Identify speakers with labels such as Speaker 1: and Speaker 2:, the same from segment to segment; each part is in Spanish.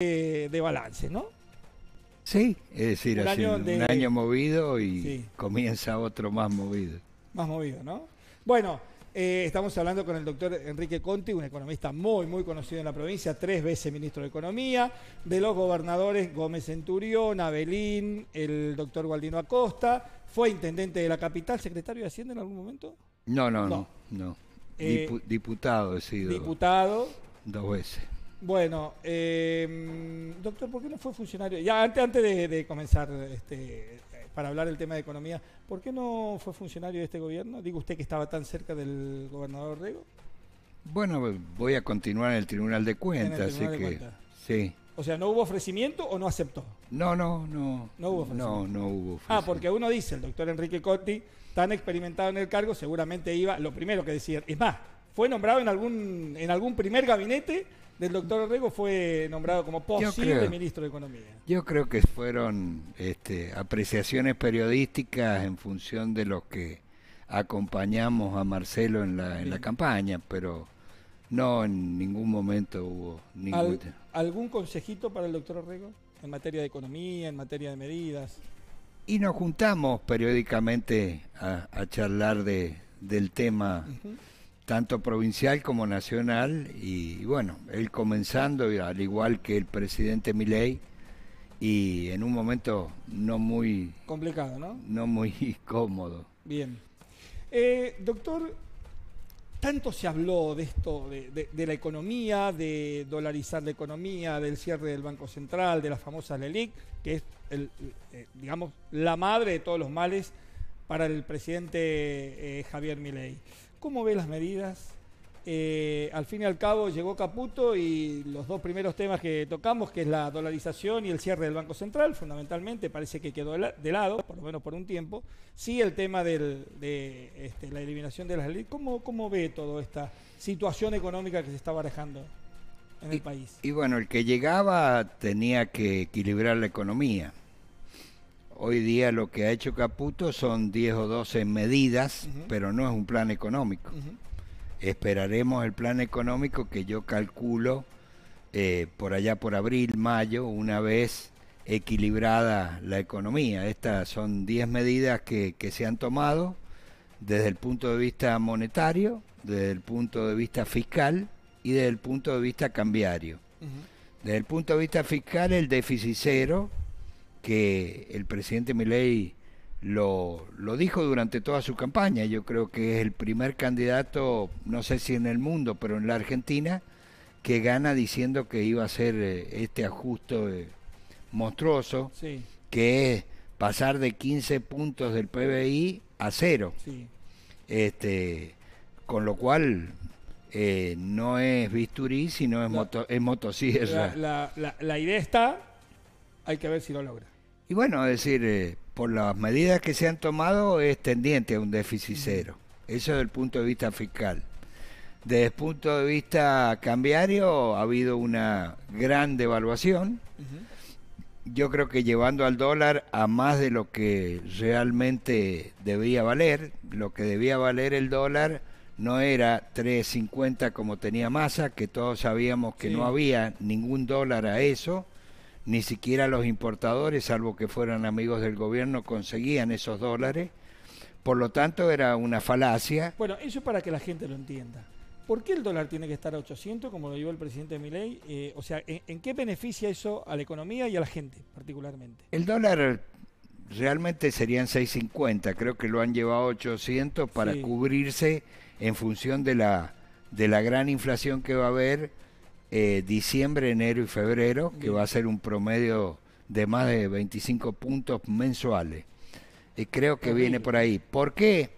Speaker 1: Eh, de, balance, ¿no?
Speaker 2: Sí, es decir, un, un año movido y comienza otro más movido.
Speaker 1: Más movido, ¿no? Bueno, eh, estamos hablando con el doctor Enrique Conti, un economista muy, muy conocido en la provincia, tres veces ministro de Economía, de los gobernadores Gómez Centurión, Abelín, el doctor Gualdino Acosta, fue intendente de la capital, secretario de Hacienda en algún momento.
Speaker 2: No, no, no, no. Eh, diputado he sido. Diputado. Dos veces.
Speaker 1: Bueno, em, doctor, ¿por qué no fue funcionario? Ya antes, antes de, comenzar este, para hablar del tema de economía, ¿por qué no fue funcionario de este gobierno? Digo usted que estaba tan cerca del gobernador Rego.
Speaker 2: Bueno, voy a continuar en el Tribunal de Cuentas, así que sí.
Speaker 1: O sea, ¿no hubo ofrecimiento o no aceptó?
Speaker 2: No, no, no.
Speaker 1: No hubo ofrecimiento. No, no hubo Ah, porque uno dice, el doctor Enrique Cotti, tan experimentado en el cargo, seguramente iba, lo primero que decía, es más, fue nombrado en algún, en algún primer gabinete del doctor Orrego fue nombrado como posible ministro de Economía.
Speaker 2: Yo creo que fueron este, apreciaciones periodísticas en función de los que acompañamos a Marcelo en la, campaña, pero no en ningún momento hubo ningún...
Speaker 1: ¿Algún consejito para el doctor Orrego en materia de economía, en materia de medidas?
Speaker 2: Y nos juntamos periódicamente a, charlar de, del tema tanto provincial como nacional, y, bueno, él comenzando, al igual que el presidente Milei, y en un momento no muy... Complicado, ¿no? No muy cómodo.
Speaker 1: Bien. Eh, doctor, tanto se habló de esto, de, la economía, de dolarizar la economía, del cierre del Banco Central, de la famosa LELIC, que es, el, eh, digamos, la madre de todos los males para el presidente eh, Javier Milei. ¿Cómo ve las medidas? Eh, al fin y al cabo llegó Caputo y los dos primeros temas que tocamos, que es la dolarización y el cierre del Banco Central, fundamentalmente parece que quedó de lado, por lo menos por un tiempo. Sí, el tema de este, la eliminación de las leyes. ¿Cómo, ¿Cómo ve toda esta situación económica que se está barajando en el país?
Speaker 2: Y bueno, el que llegaba tenía que equilibrar la economía. Hoy día lo que ha hecho Caputo son 10 o 12 medidas, pero no es un plan económico. Esperaremos el plan económico que yo calculo eh, por allá por abril, mayo, una vez equilibrada la economía. Estas son 10 medidas que, se han tomado desde el punto de vista monetario, desde el punto de vista fiscal y desde el punto de vista cambiario. Desde el punto de vista fiscal, el déficit cero, que el presidente Milei lo, lo dijo durante toda su campaña. Yo creo que es el primer candidato, no sé si en el mundo, pero en la Argentina, que gana diciendo que iba a ser eh, este ajuste eh, monstruoso, que es pasar de 15 puntos del PBI a cero. Este, con lo cual eh, no es bisturí, sino es, es motosierra.
Speaker 1: la, la idea está, hay que ver si lo logra.
Speaker 2: Y bueno, es decir, eh, por las medidas que se han tomado es tendiente a un déficit cero. Eso desde el punto de vista fiscal. Desde el punto de vista cambiario ha habido una gran devaluación. Yo creo que llevando al dólar a más de lo que realmente debía valer, lo que debía valer el dólar no era 3.50 como tenía masa, que todos sabíamos que no había ningún dólar a eso ni siquiera los importadores, salvo que fueran amigos del gobierno, conseguían esos dólares. Por lo tanto, era una falacia.
Speaker 1: Bueno, eso es para que la gente lo entienda. ¿Por qué el dólar tiene que estar a 800, como lo dijo el presidente Milei? Eh, o sea, ¿en, qué beneficia eso a la economía y a la gente particularmente?
Speaker 2: El dólar realmente serían 650, creo que lo han llevado a 800 para cubrirse en función de la, de la gran inflación que va a haber eh, diciembre, enero y febrero, que va a ser un promedio de más de 25 puntos mensuales. Y eh, creo que viene por ahí. ¿Por qué?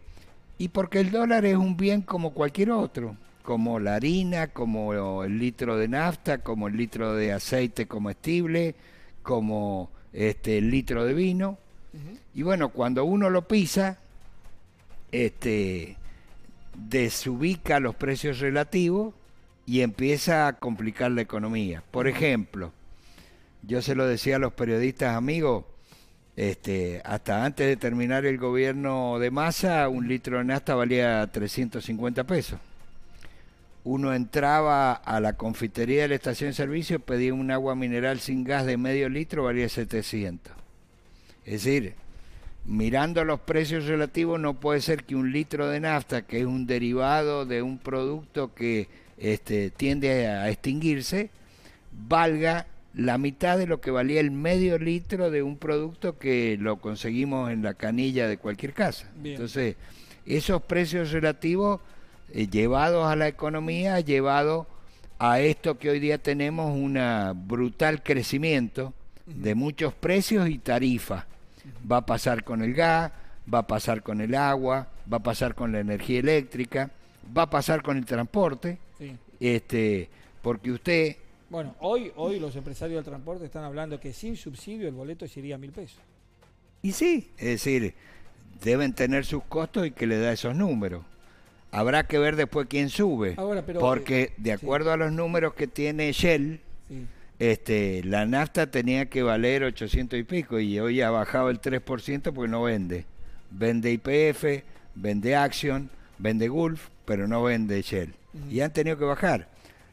Speaker 2: Y porque el dólar es un bien como cualquier otro, como la harina, como el litro de nafta, como el litro de aceite comestible, como este, el litro de vino. Y bueno, cuando uno lo pisa, este, desubica los precios relativos y empieza a complicar la economía. Por ejemplo, yo se lo decía a los periodistas amigos, este, hasta antes de terminar el gobierno de masa, un litro de nafta valía 350 pesos. Uno entraba a la confitería de la estación de servicio, pedía un agua mineral sin gas de medio litro, valía 700. Es decir, mirando los precios relativos, no puede ser que un litro de nafta, que es un derivado de un producto que este, tiende a extinguirse, valga la mitad de lo que valía el medio litro de un producto que lo conseguimos en la canilla de cualquier casa. Entonces, esos precios relativos eh, llevados a la economía, llevado a esto que hoy día tenemos, un brutal crecimiento de muchos precios y tarifas. Va a pasar con el gas, va a pasar con el agua, va a pasar con la energía eléctrica, va a pasar con el transporte este, porque usted.
Speaker 1: Bueno, hoy, hoy los empresarios del transporte están hablando que sin subsidio el boleto sería mil pesos.
Speaker 2: Y sí, es decir, deben tener sus costos y que le da esos números. Habrá que ver después quién sube. porque eh, de acuerdo a los números que tiene Shell, este, la nafta tenía que valer 800 y pico y hoy ha bajado el 3% porque no vende. Vende IPF, vende Action, vende Gulf, pero no vende Shell. Mm. Y han tenido que bajar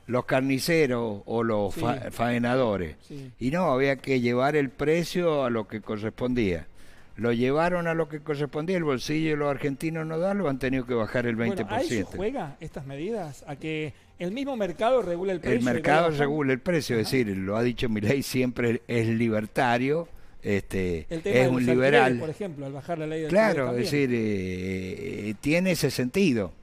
Speaker 2: los carniceros o los faenadores. Y no, había que llevar el precio a lo que correspondía. Lo llevaron a lo que correspondía, el bolsillo de los argentinos no dan, lo han tenido que bajar el 20%. ¿A eso
Speaker 1: juega estas medidas? ¿A que el mismo mercado regule el precio? El mercado regule
Speaker 2: el precio, es decir, lo ha dicho mi ley, siempre es libertario, este, el tema es un liberal. Por ejemplo, al bajar la ley del Claro, es decir, eh, eh, tiene ese sentido.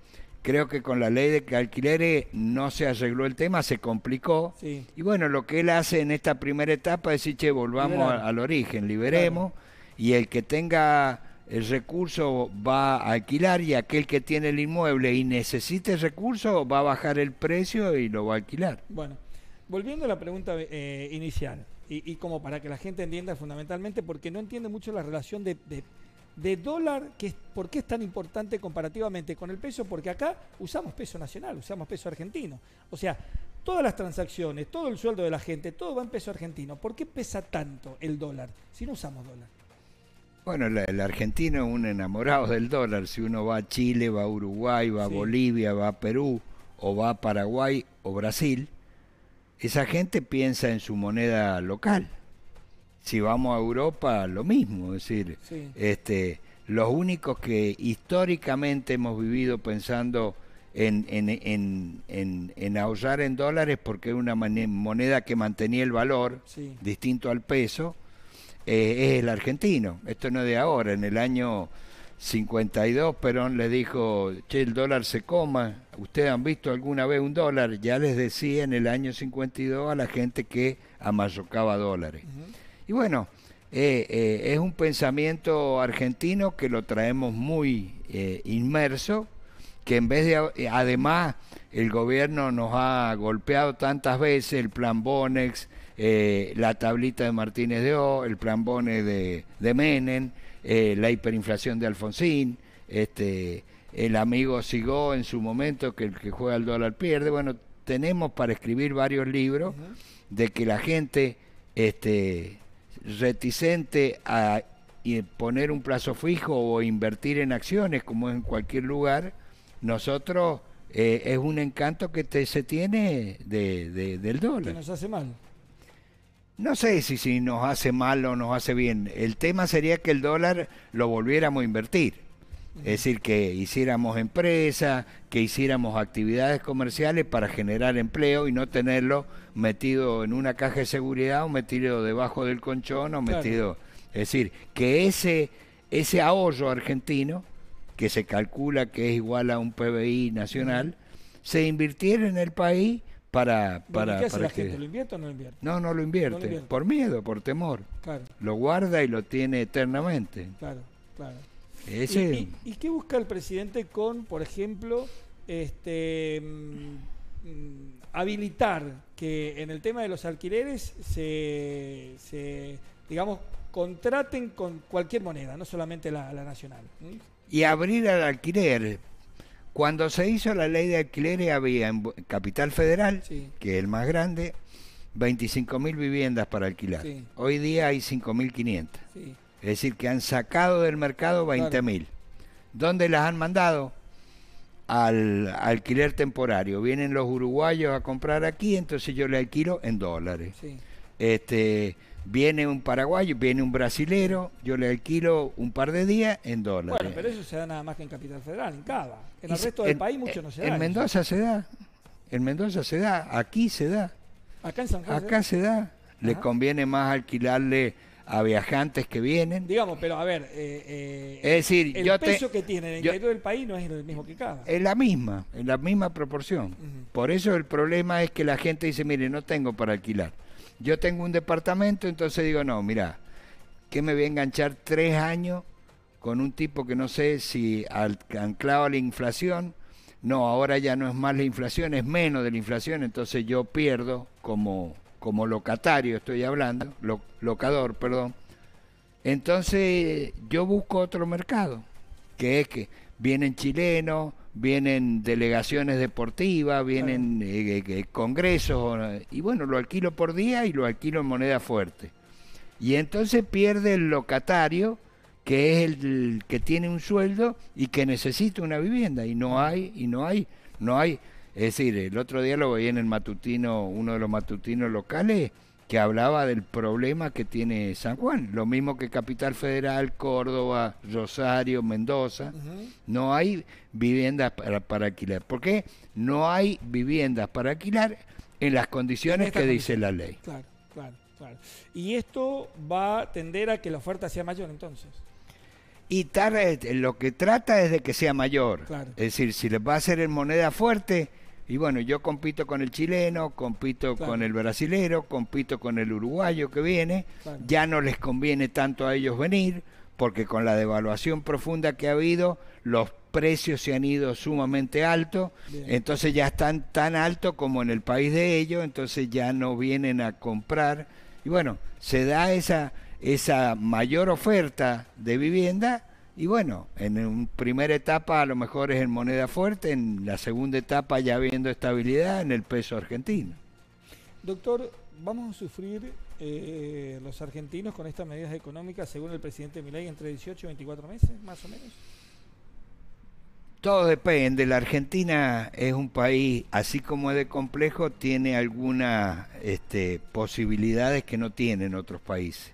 Speaker 2: Creo que con la ley de alquileres no se arregló el tema, se complicó. Sí. Y bueno, lo que él hace en esta primera etapa es decir, che, volvamos al origen, liberemos. Y el que tenga el recurso va a alquilar y aquel que tiene el inmueble y necesite el recurso va a bajar el precio y lo va a alquilar.
Speaker 1: Bueno, volviendo a la pregunta eh, inicial, y, como para que la gente entienda fundamentalmente, porque no entiende mucho la relación de de dólar, que es, ¿por qué es tan importante comparativamente con el peso? Porque acá usamos peso nacional, usamos peso argentino. O sea, todas las transacciones, todo el sueldo de la gente, todo va en peso argentino. ¿Por qué pesa tanto el dólar si no usamos dólar?
Speaker 2: Bueno, el, argentino es un enamorado del dólar. Si uno va a Chile, va a Uruguay, va a Bolivia, va a Perú, o va a Paraguay o Brasil, esa gente piensa en su moneda local si vamos a Europa, lo mismo. Es decir, este, los únicos que históricamente hemos vivido pensando en, en, ahorrar en dólares porque es una moneda que mantenía el valor distinto al peso, eh, es el argentino. Esto no es de ahora, en el año 52 Perón le dijo, che, el dólar se coma, ¿ustedes han visto alguna vez un dólar? Ya les decía en el año 52 a la gente que amasocaba dólares. Y bueno, eh, eh, es un pensamiento argentino que lo traemos muy eh, inmerso, que en vez de, además, el gobierno nos ha golpeado tantas veces, el plan Bonex, la tablita de Martínez de O, el plan Bonex de, de Menem, la hiperinflación de Alfonsín, este, el amigo Sigó en su momento, que el que juega al dólar pierde, bueno, tenemos para escribir varios libros de que la gente este, reticente a poner un plazo fijo o invertir en acciones, como en cualquier lugar, nosotros eh, es un encanto que se tiene de, del dólar. nos hace mal. No sé si, si nos hace mal o nos hace bien. El tema sería que el dólar lo volviéramos a invertir. Es decir, que hiciéramos empresas, que hiciéramos actividades comerciales para generar empleo y no tenerlo metido en una caja de seguridad o metido debajo del conchón o metido... Es decir, que ese, ese ahorro argentino, que se calcula que es igual a un PBI nacional, se invirtiera en el país para... que... gente? ¿Lo
Speaker 1: invierte o no lo invierte?
Speaker 2: No, no lo invierte, por miedo, por temor. Lo guarda y lo tiene eternamente.
Speaker 1: Claro, claro.
Speaker 2: ¿Y,
Speaker 1: qué busca el presidente con, por ejemplo, este, mm, habilitar que en el tema de los alquileres se, digamos, contraten con cualquier moneda, no solamente la, nacional?
Speaker 2: Y abrir al alquiler. Cuando se hizo la ley de alquileres había en Capital Federal, que es el más grande, 25.000 viviendas para alquilar. Hoy día hay 5.500. Es decir, que han sacado del mercado 20.000. mil. ¿Dónde las han mandado? Al alquiler temporario. Vienen los uruguayos a comprar aquí, entonces yo le alquilo en dólares. Sí. Este, viene un paraguayo, viene un brasilero, yo le alquilo un par de días en dólares. Bueno, pero
Speaker 1: eso se da nada más que en Capital Federal, en Cava. En el resto del país mucho no se da. En Mendoza
Speaker 2: se da. En Mendoza se da. Aquí se da. Acá en San Juan. Acá se da. Se Le conviene más alquilarle a viajantes que vienen. Digamos, pero a ver, eh, eh, es decir, el yo peso que tiene el interior
Speaker 1: del país no es el mismo que cada.
Speaker 2: Es la misma, es la misma proporción. Por eso el problema es que la gente dice, mire, no tengo para alquilar. Yo tengo un departamento, entonces digo, no, mira, que me voy a enganchar tres años con un tipo que no sé si anclado a la inflación. No, ahora ya no es más la inflación, es menos de la inflación, entonces yo pierdo como como locatario estoy hablando, locador, perdón, entonces yo busco otro mercado, que es que vienen chilenos, vienen delegaciones deportivas, vienen eh, eh, eh, congresos, y bueno, lo alquilo por día y lo alquilo en moneda fuerte. Y entonces pierde el locatario, que es el, el que tiene un sueldo y que necesita una vivienda, y no hay, y no hay, no hay es decir, el otro día lo veía en el matutino, uno de los matutinos locales, que hablaba del problema que tiene San Juan, lo mismo que Capital Federal, Córdoba, Rosario, Mendoza, no hay viviendas para, alquilar. ¿Por qué? No hay viviendas para alquilar en las condiciones que dice la ley.
Speaker 1: Claro, claro, claro. Y esto va a tender a que la oferta sea mayor entonces.
Speaker 2: Y lo que trata es de que sea mayor. Es decir, si le va a hacer en moneda fuerte, y bueno, yo compito con el chileno, compito con el brasilero, compito con el uruguayo que viene. Ya no les conviene tanto a ellos venir, porque con la devaluación profunda que ha habido, los precios se han ido sumamente altos. Entonces ya están tan altos como en el país de ellos, entonces ya no vienen a comprar. Y bueno, se da esa, esa mayor oferta de vivienda y bueno, en primera etapa a lo mejor es en moneda fuerte, en la segunda etapa ya viendo estabilidad en el peso argentino.
Speaker 1: Doctor, vamos a sufrir eh, los argentinos con estas medidas económicas, según el presidente Milei, entre 18 y 24 meses, más o
Speaker 3: menos.
Speaker 2: Todo depende. La Argentina es un país, así como es de complejo, tiene algunas este, posibilidades que no tienen otros países.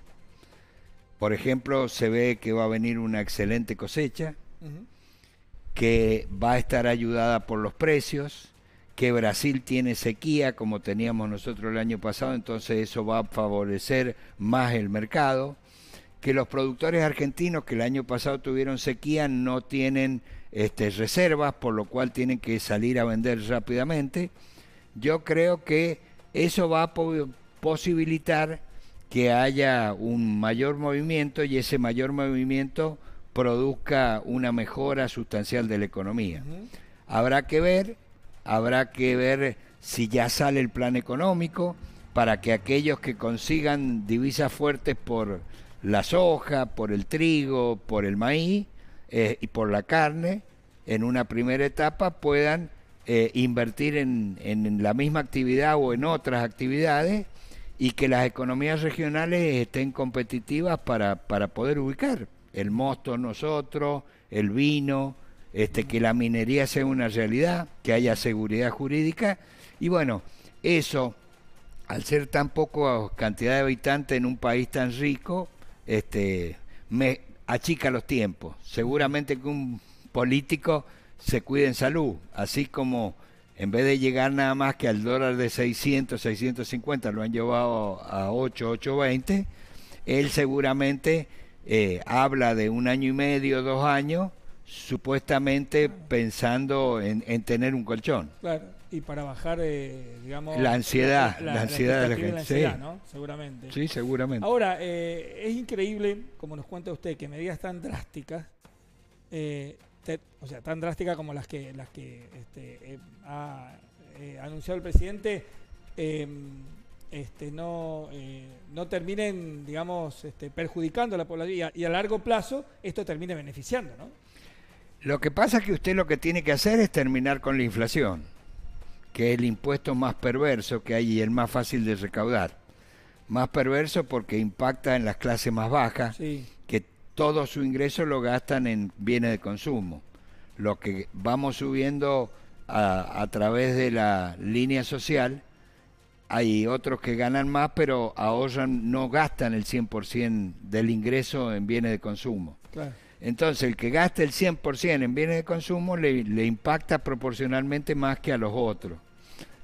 Speaker 2: Por ejemplo, se ve que va a venir una excelente cosecha, que va a estar ayudada por los precios, que Brasil tiene sequía como teníamos nosotros el año pasado, entonces eso va a favorecer más el mercado, que los productores argentinos que el año pasado tuvieron sequía no tienen este, reservas, por lo cual tienen que salir a vender rápidamente. Yo creo que eso va a posibilitar que haya un mayor movimiento y ese mayor movimiento produzca una mejora sustancial de la economía. Habrá que ver, habrá que ver si ya sale el plan económico para que aquellos que consigan divisas fuertes por la soja, por el trigo, por el maíz eh, y por la carne, en una primera etapa puedan eh, invertir en, en la misma actividad o en otras actividades y que las economías regionales estén competitivas para, para poder ubicar el mosto nosotros, el vino, este, que la minería sea una realidad, que haya seguridad jurídica. Y bueno, eso, al ser tan poco cantidad de habitantes en un país tan rico, este, me achica los tiempos. Seguramente que un político se cuide en salud, así como en vez de llegar nada más que al dólar de 600, 650, lo han llevado a 8, 820, él seguramente eh, habla de un año y medio, dos años, supuestamente pensando en, tener un colchón.
Speaker 1: Claro, y para bajar, eh, digamos... La ansiedad, la, ansiedad de la gente. La ansiedad, sí. ¿no? Seguramente. Sí, seguramente. Ahora, eh, es increíble, como nos cuenta usted, que medidas tan drásticas o sea, tan drástica como las que, las que este, eh, ha eh, anunciado el presidente, em, este, no, eh, no terminen, digamos, este, perjudicando a la población y a, largo plazo esto termine beneficiando, ¿no?
Speaker 2: Lo que pasa es que usted lo que tiene que hacer es terminar con la inflación, que es el impuesto más perverso que hay y el más fácil de recaudar. Más perverso porque impacta en las clases más bajas. Sí todo su ingreso lo gastan en bienes de consumo. Lo que vamos subiendo a, través de la línea social, hay otros que ganan más, pero ahorran, no gastan el 100% del ingreso en bienes de consumo. Entonces, el que gasta el 100% en bienes de consumo le, impacta proporcionalmente más que a los otros.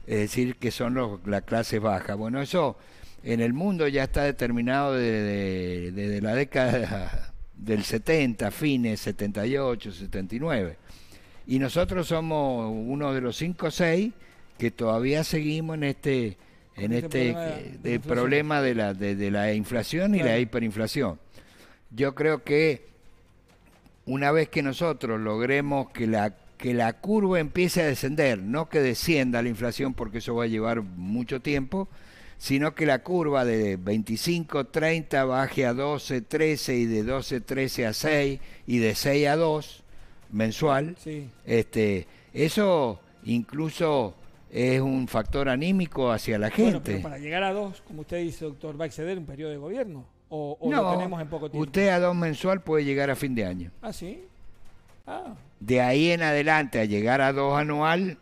Speaker 2: Es decir, que son los, la clase baja. Bueno, eso en el mundo ya está determinado desde la década del 70, fines 78, 79. Y nosotros somos uno de los cinco o seis que todavía seguimos en este, en este, este eh, problema, de, la, de, la inflación y la hiperinflación. Yo creo que una vez que nosotros logremos que la, que la curva empiece a descender, no que descienda la inflación porque eso va a llevar mucho tiempo, sino que la curva de 25, 30 baje a 12, 13 y de 12, 13 a 6 y de 6 a 2 mensual. Este, eso incluso es un factor anímico hacia la gente. Bueno, pero para
Speaker 1: llegar a 2, como usted dice, doctor, va a exceder un periodo de gobierno. ¿O, lo tenemos en poco tiempo?
Speaker 2: Usted a 2 mensual puede llegar a fin de año.
Speaker 1: Ah, sí. Ah.
Speaker 2: De ahí en adelante a llegar a 2 anual,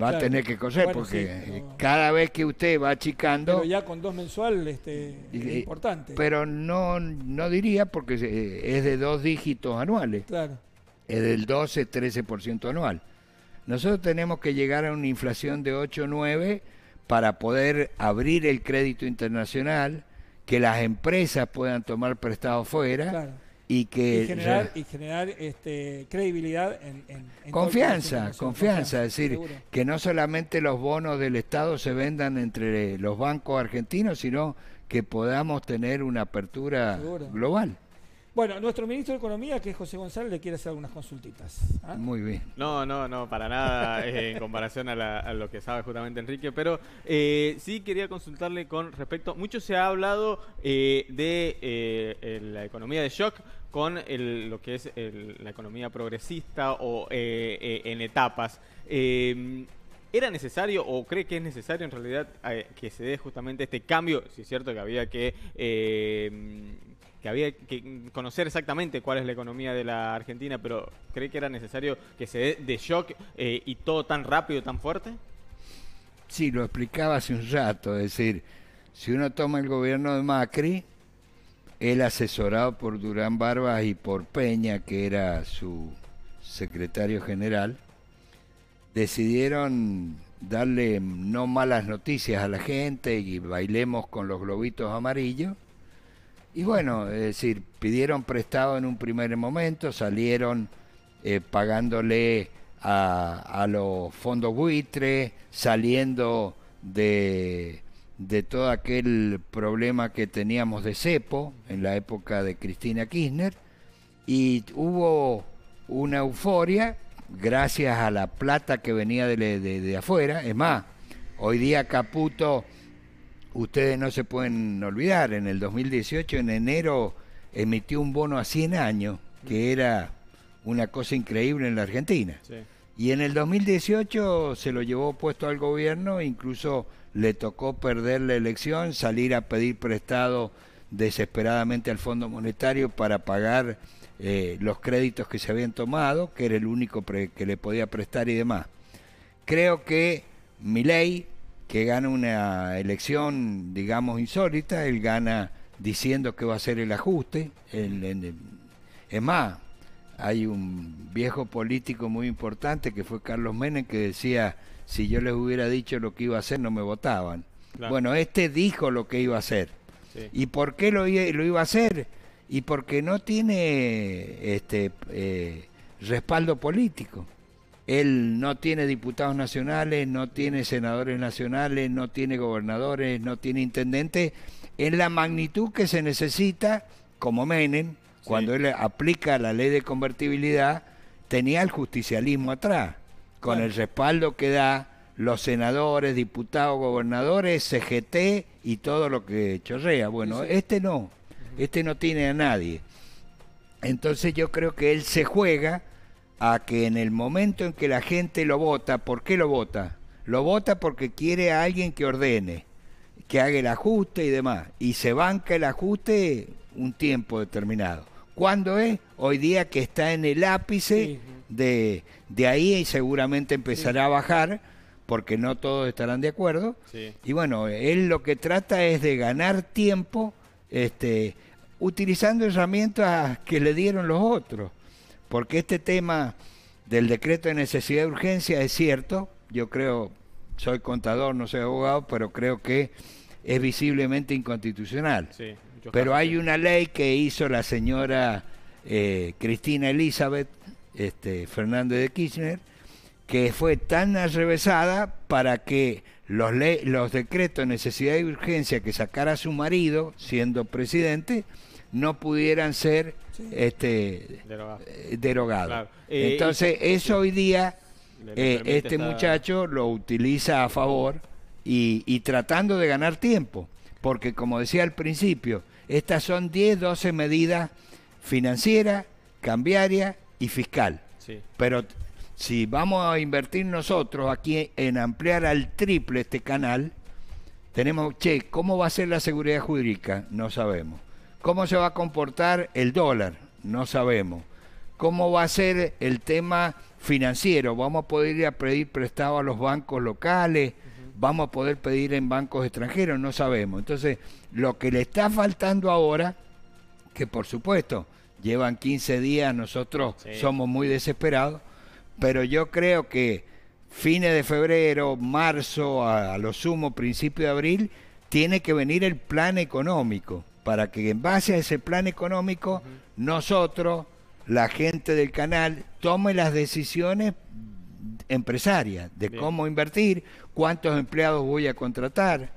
Speaker 2: va a tener que coser porque cada vez que usted va achicando pero ya con dos mensuales este, es importante pero no no diría porque eh, es de dos dígitos anuales claro es del 12 13 anual nosotros tenemos que llegar a una inflación de 8 9 para poder abrir el crédito internacional que las empresas puedan tomar prestado fuera claro y que
Speaker 1: generar, este, credibilidad en,
Speaker 2: confianza, confianza, es decir, que no solamente los bonos del Estado se vendan entre los bancos argentinos, sino que podamos tener una apertura global.
Speaker 1: Bueno, nuestro ministro de Economía, que es José González, le quiere hacer algunas consultitas. ¿ah? Muy
Speaker 2: bien.
Speaker 3: No, no, no, para nada eh, en comparación a, lo que sabe justamente Enrique, pero eh, sí quería consultarle con respecto, mucho se ha hablado eh, de la economía de shock, con lo que es la economía progresista o eh, eh, en etapas. Eh, ¿Era necesario o cree que es necesario en realidad que se dé justamente este cambio? Si es cierto que había que, que había que conocer exactamente cuál es la economía de la Argentina, pero ¿cree que era necesario que se dé de shock y todo tan rápido, tan fuerte?
Speaker 2: Sí, lo explicaba hace un rato, es decir, si uno toma el gobierno de Macri, el asesorado por Durán Barbas y por Peña, que era su secretario general, decidieron darle no malas noticias a la gente y bailemos con los globitos amarillos. Y bueno, es decir, pidieron prestado en un primer momento, salieron eh, pagándole a, a, los fondos buitre, saliendo de de todo aquel problema que teníamos de cepo en la época de Cristina Kirchner y hubo una euforia gracias a la plata que venía de, afuera. Es más, hoy día Caputo, ustedes no se pueden olvidar, en el 2018, en enero, emitió un bono a 100 años, que era una cosa increíble en la Argentina. Sí. Y en el 2018 se lo llevó puesto al gobierno, incluso le tocó perder la elección, salir a pedir prestado desesperadamente al Fondo Monetario para pagar eh, los créditos que se habían tomado, que era el único que le podía prestar y demás. Creo que Milei, que gana una elección, digamos, insólita, él gana diciendo que va a ser el ajuste. El, es más, hay un viejo político muy importante que fue Carlos Menem que decía, si yo les hubiera dicho lo que iba a hacer, no me votaban. Bueno, este dijo lo que iba a hacer. ¿Y por qué lo, iba a hacer? Y porque no tiene este eh, respaldo político. Él no tiene diputados nacionales, no tiene senadores nacionales, no tiene gobernadores, no tiene intendentes, en la magnitud que se necesita, como Menem, cuando él aplica la ley de convertibilidad, tenía el justicialismo atrás, con el respaldo que da los senadores, diputados, gobernadores, CGT y todo lo que chorrea. Bueno, este no, este no tiene a nadie. Entonces yo creo que él se juega a que en el momento en que la gente lo vota, ¿por qué lo vota? Lo vota porque quiere a alguien que ordene, que haga el ajuste y demás. Y se banca el ajuste un tiempo determinado. ¿Cuándo es? Hoy día que está en el ápice de, de, ahí y seguramente empezará a bajar porque no todos estarán de acuerdo. Y bueno, él lo que trata es de ganar tiempo este, utilizando herramientas que le dieron los otros. Porque este tema del decreto de necesidad de urgencia es cierto, yo creo, soy contador, no soy abogado, pero creo que es visiblemente inconstitucional. Sí. Pero hay una ley que hizo la señora eh, Cristina Elizabeth este, Fernández de Kirchner que fue tan arrevesada para que los, los decretos de necesidad y urgencia que sacara su marido, siendo presidente, no pudieran ser este, derogados. Eh, eh, Entonces, eso hoy día, eh, este muchacho lo utiliza a favor y tratando de ganar tiempo porque como decía al principio, estas son 10, 12 medidas financiera cambiaria y fiscal. Pero si vamos a invertir nosotros aquí en ampliar al triple este canal, tenemos, che, ¿cómo va a ser la seguridad jurídica? No sabemos. ¿Cómo se va a comportar el dólar? No sabemos. ¿Cómo va a ser el tema financiero? ¿Vamos a poder ir a pedir prestado a los bancos locales? vamos a poder pedir en bancos extranjeros, no sabemos. Entonces, lo que le está faltando ahora, que por supuesto llevan 15 días, nosotros somos muy desesperados, pero yo creo que fines de febrero, marzo, a, lo sumo principio de abril, tiene que venir el plan económico, para que en base a ese plan económico nosotros, la gente del canal, tome las decisiones empresaria, de cómo invertir, cuántos empleados voy a contratar,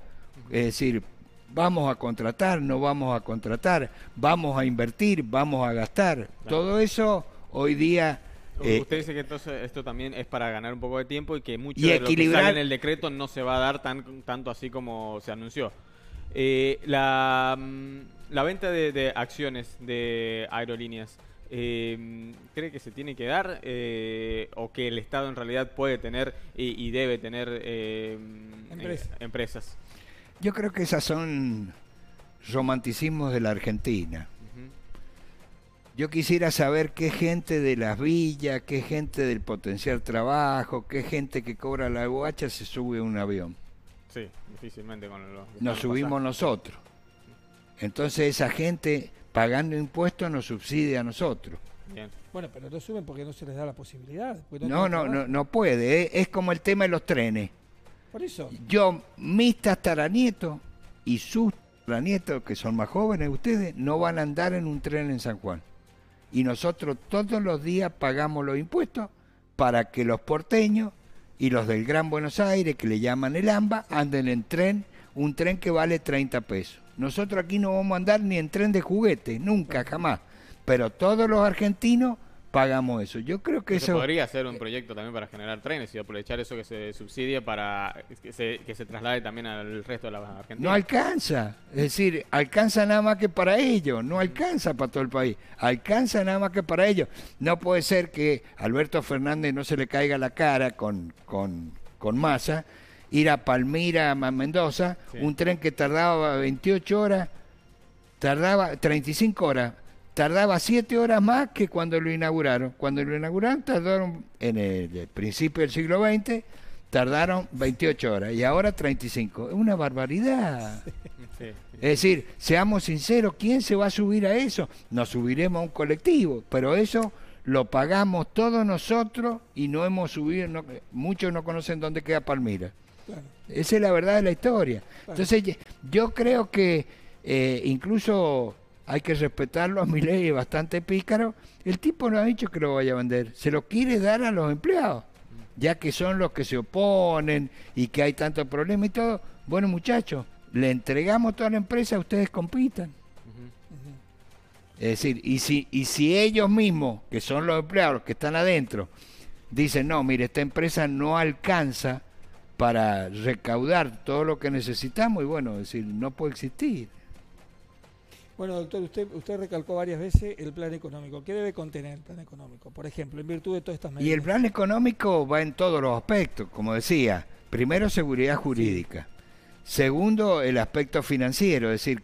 Speaker 2: es decir, vamos a contratar, no vamos a contratar, vamos a invertir, vamos a gastar. Todo eso hoy día... Usted eh,
Speaker 3: dice que entonces esto también es para ganar un poco de tiempo y que mucho y en el decreto no se va a dar tan, tanto así como se anunció. Eh, la, mm, la, venta de acciones de aerolíneas, Em, cree que se tiene que dar eh, o que el Estado en realidad puede tener y, debe tener em, eh, empresas?
Speaker 2: Yo creo que esas son romanticismos de la Argentina. Yo quisiera saber qué gente de las villas, qué gente del potencial trabajo, qué gente que cobra la guacha se sube a un avión.
Speaker 3: Sí, difícilmente con los... Nos subimos
Speaker 2: nosotros. Entonces esa gente pagando impuestos nos subsidia a nosotros.
Speaker 3: Bueno,
Speaker 1: pero no suben porque no se les da la posibilidad. Pues no, no,
Speaker 2: no, puede. Eh, es como el tema de los trenes. Por eso. Yo, mis tataranietos y sus tataranietos, que son más jóvenes ustedes, no van a andar en un tren en San Juan. Y nosotros todos los días pagamos los impuestos para que los porteños y los del Gran Buenos Aires, que le llaman el AMBA, anden en tren, un tren que vale 30 pesos. Nosotros aquí no vamos a andar ni en tren de juguete, nunca, jamás. Pero todos los argentinos pagamos eso. Yo creo que eso... podría
Speaker 3: ser un proyecto también para generar trenes y aprovechar eso que se subsidia para que se, traslade también al resto de la Argentina. No
Speaker 2: alcanza. Es decir, alcanza nada más que para ellos. No alcanza para todo el país. Alcanza nada más que para ellos. No puede ser que Alberto Fernández no se le caiga la cara con, con, con masa ir a Palmira, a Mendoza, un tren que tardaba 28 horas, tardaba 35 horas, tardaba 7 horas más que cuando lo inauguraron. Cuando lo inauguraron tardaron, en el, principio del siglo XX, tardaron 28 horas y ahora 35. Es una barbaridad. Es decir, seamos sinceros, ¿quién se va a subir a eso? Nos subiremos a un colectivo, pero eso lo pagamos todos nosotros y no hemos subido, muchos no conocen dónde queda Palmira. Esa es la verdad de la historia. Entonces, yo creo que eh, incluso hay que respetarlo a mi ley, bastante pícaro. El tipo no ha dicho que lo vaya a vender, se lo quiere dar a los empleados, ya que son los que se oponen y que hay tanto problema y todo. Bueno, muchachos, le entregamos toda la empresa, ustedes compitan. Es decir, y si, y si ellos mismos, que son los empleados, que están adentro, dicen, no, mire, esta empresa no alcanza para recaudar todo lo que necesitamos y bueno, es decir, no puede existir.
Speaker 1: Bueno, doctor, usted, usted recalcó varias veces el plan económico. ¿Qué debe contener el plan económico? Por ejemplo, en virtud de todas estas medidas. Y
Speaker 2: el plan económico va en todos los aspectos, como decía. Primero, seguridad jurídica. Segundo, el aspecto financiero, es decir,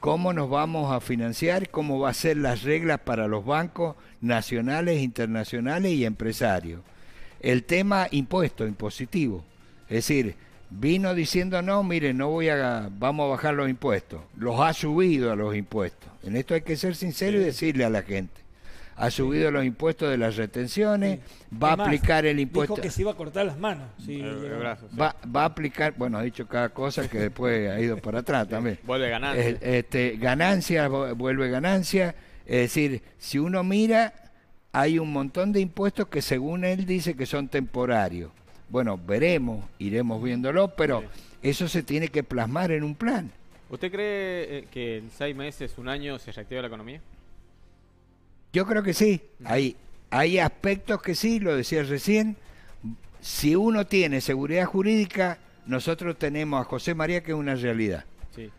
Speaker 2: cómo nos vamos a financiar, cómo va a ser las reglas para los bancos nacionales, internacionales y empresarios. El tema impuesto, impositivo. Es decir, vino diciendo, no, mire, no voy a, vamos a bajar los impuestos. Los ha subido a los impuestos. En esto hay que ser sincero y decirle a la gente. Ha subido los impuestos de las retenciones, va a aplicar el impuesto. Dijo que se
Speaker 1: iba a cortar las manos. va,
Speaker 2: va, a aplicar, bueno, ha dicho cada cosa que después ha ido para atrás también. Vuelve ganancia. este, ganancia, vuelve ganancia. Es decir, si uno mira, hay un montón de impuestos que según él dice que son temporarios bueno, veremos, iremos viéndolo, pero eso se tiene que plasmar en un plan.
Speaker 3: ¿Usted cree eh, que en seis meses, un año, se reactiva la economía?
Speaker 2: Yo creo que sí. Hay, hay aspectos que sí, lo decía recién. Si uno tiene seguridad jurídica, nosotros tenemos a José María, que es una realidad.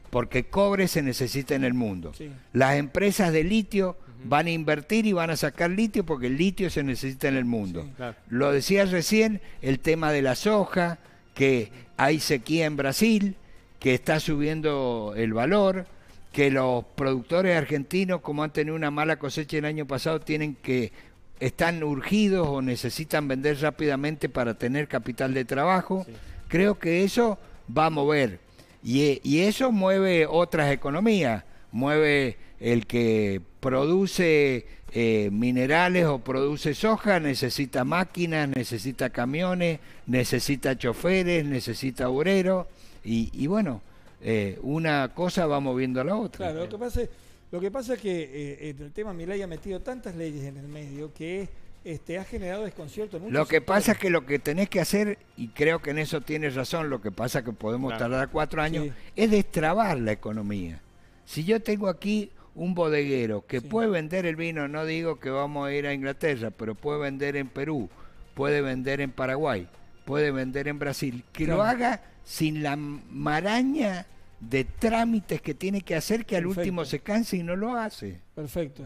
Speaker 2: Porque cobre se necesita en el mundo. Las empresas de litio van a invertir y van a sacar litio porque el litio se necesita en el mundo. Lo decía recién, el tema de la soja, que hay sequía en Brasil, que está subiendo el valor, que los productores argentinos, como han tenido una mala cosecha el año pasado, tienen que están urgidos o necesitan vender rápidamente para tener capital de trabajo. Creo que eso va a mover. Y, y eso mueve otras economías. Mueve el que produce eh, minerales o produce soja, necesita máquinas, necesita camiones, necesita choferes, necesita obreros, y, bueno, eh, una cosa va moviendo a la otra.
Speaker 1: Claro, lo que pasa es, que, pasa que eh, el tema Milay ha metido tantas leyes en el medio que este, ha generado desconcierto. lo que pasa es
Speaker 2: que lo que tenés que hacer, y creo que en eso tienes razón, lo que pasa es que podemos tardar cuatro años, es destrabar la economía. Si yo tengo aquí un bodeguero que puede vender el vino, no digo que vamos a ir a Inglaterra, pero puede vender en Perú, puede vender en Paraguay, puede vender en Brasil, que lo haga sin la maraña de trámites que tiene que hacer que al último se canse y no lo hace. Perfecto.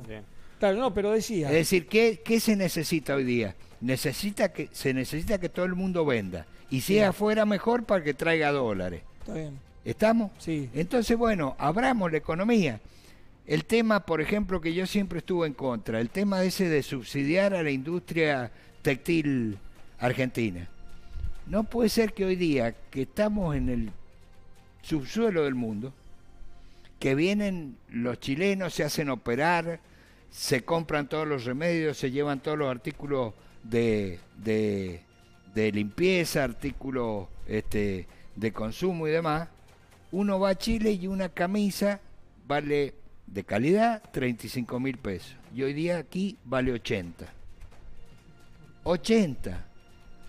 Speaker 1: no, pero decía. Es
Speaker 2: decir, ¿qué, se necesita hoy día? Necesita que, se necesita que todo el mundo venda. Y si es afuera, mejor para que traiga dólares. ¿Estamos? Sí. Entonces, bueno, abramos la economía. El tema, por ejemplo, que yo siempre estuve en contra, el tema ese de subsidiar a la industria textil argentina. No puede ser que hoy día, que estamos en el subsuelo del mundo, que vienen los chilenos, se hacen operar, se compran todos los remedios, se llevan todos los artículos de, limpieza, artículos este, de consumo y demás. Uno va a Chile y una camisa vale de calidad, 35 mil pesos. Y hoy día aquí vale 80. 80.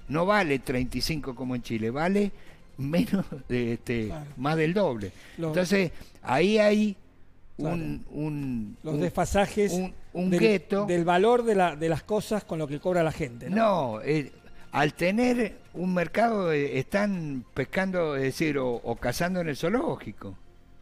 Speaker 2: No vale 35 como en Chile, vale menos de este, más del doble. Entonces, ahí hay un, los desfasajes un, del, gueto. del valor de, la, de las cosas con lo que cobra la gente. No, eh, al tener un mercado eh, están pescando, es decir, o, o cazando en el zoológico.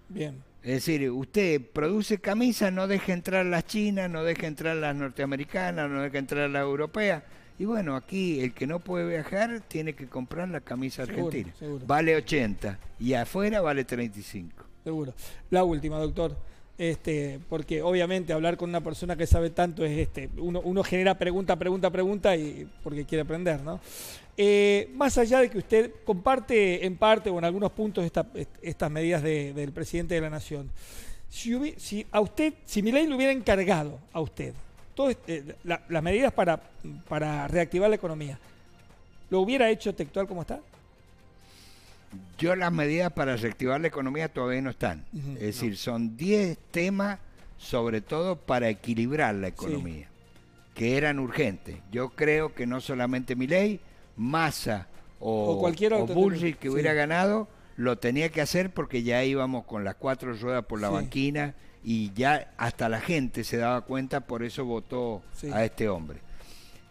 Speaker 2: Bien. Es decir, usted produce camisas, no deje entrar las chinas, no deje entrar las norteamericanas, no deje entrar las europeas. Y bueno, aquí el que no puede viajar tiene que comprar la camisa argentina. Vale 80 y afuera vale 35. Seguro. La última, doctor.
Speaker 1: Este, porque obviamente hablar con una persona que sabe tanto es este, uno, genera pregunta, pregunta, pregunta y porque quiere aprender, ¿no? Eh, más allá de que usted comparte en parte o en algunos puntos estas medidas del presidente de la nación, si, a usted, si ley le hubiera encargado a usted todas este, eh, las medidas para, para reactivar la economía, ¿lo hubiera hecho textual como está?
Speaker 2: Yo las medidas para reactivar la economía todavía no están. es decir, son 10 temas sobre todo para equilibrar la economía, que eran urgentes. Yo creo que no solamente mi ley, Massa o, cualquier otro que hubiera ganado, lo tenía que hacer porque ya íbamos con las cuatro ruedas por la banquina y ya hasta la gente se daba cuenta, por eso votó a este hombre.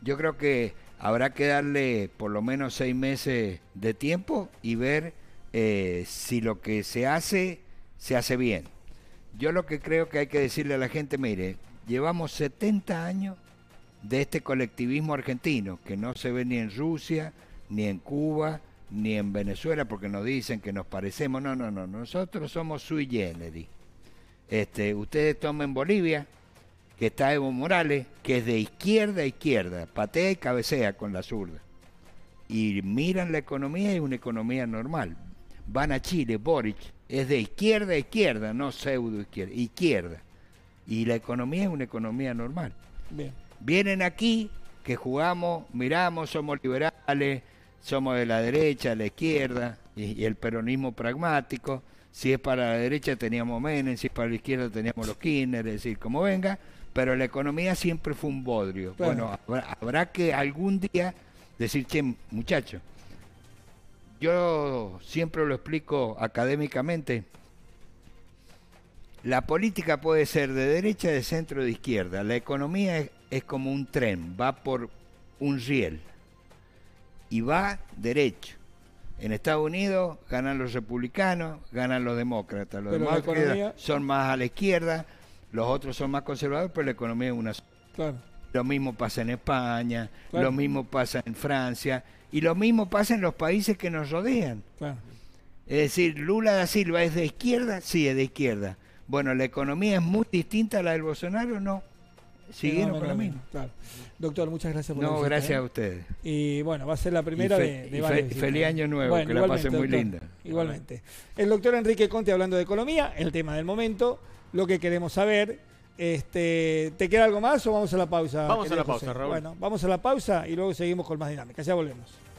Speaker 2: Yo creo que habrá que darle por lo menos seis meses de tiempo y ver eh, si lo que se hace se hace bien. Yo lo que creo que hay que decirle a la gente, mire, llevamos 70 años de este colectivismo argentino, que no se ve ni en Rusia, ni en Cuba, ni en Venezuela, porque nos dicen que nos parecemos. No, no, no, nosotros somos sui generis. Este, ustedes tomen Bolivia, que está Evo Morales, que es de izquierda a izquierda, patea y cabecea con la zurda. Y miran la economía es una economía normal. Van a Chile, Boric, es de izquierda a izquierda, no pseudo izquierda, izquierda. Y la economía es una economía normal. Vienen aquí que jugamos, miramos, somos liberales, somos de la derecha, de la izquierda, y, el peronismo pragmático si es para la derecha teníamos Menem, si es para la izquierda teníamos los Kirchner, es decir, como venga, pero la economía siempre fue un bodrio. Bueno, habrá, que algún día decir, che, muchacho, yo siempre lo explico académicamente. La política puede ser de derecha, de centro, o de izquierda. La economía es, como un tren, va por un riel y va derecho. En Estados Unidos ganan los republicanos, ganan los demócratas. Los demócratas son más a la izquierda, los otros son más conservadores, pero la economía es una sola. Lo mismo pasa en España, lo mismo pasa en Francia y lo mismo pasa en los países que nos rodean. Es decir, Lula da Silva es de izquierda, sí, es de izquierda. Bueno, la economía es muy distinta a la del Bolsonaro, no. Siguieron con lo Doctor,
Speaker 1: muchas gracias por No, gracias ¿eh? a ustedes. Y bueno, va a ser la primera de, Feliz año nuevo, que la pasen muy linda. Igualmente. El doctor Enrique Conte hablando de economía, el tema del momento lo que queremos saber. Este, ¿Te queda algo más o vamos a la pausa? Vamos a la pausa, Raúl. Bueno, vamos a la pausa y luego seguimos con más dinámica. Ya volvemos.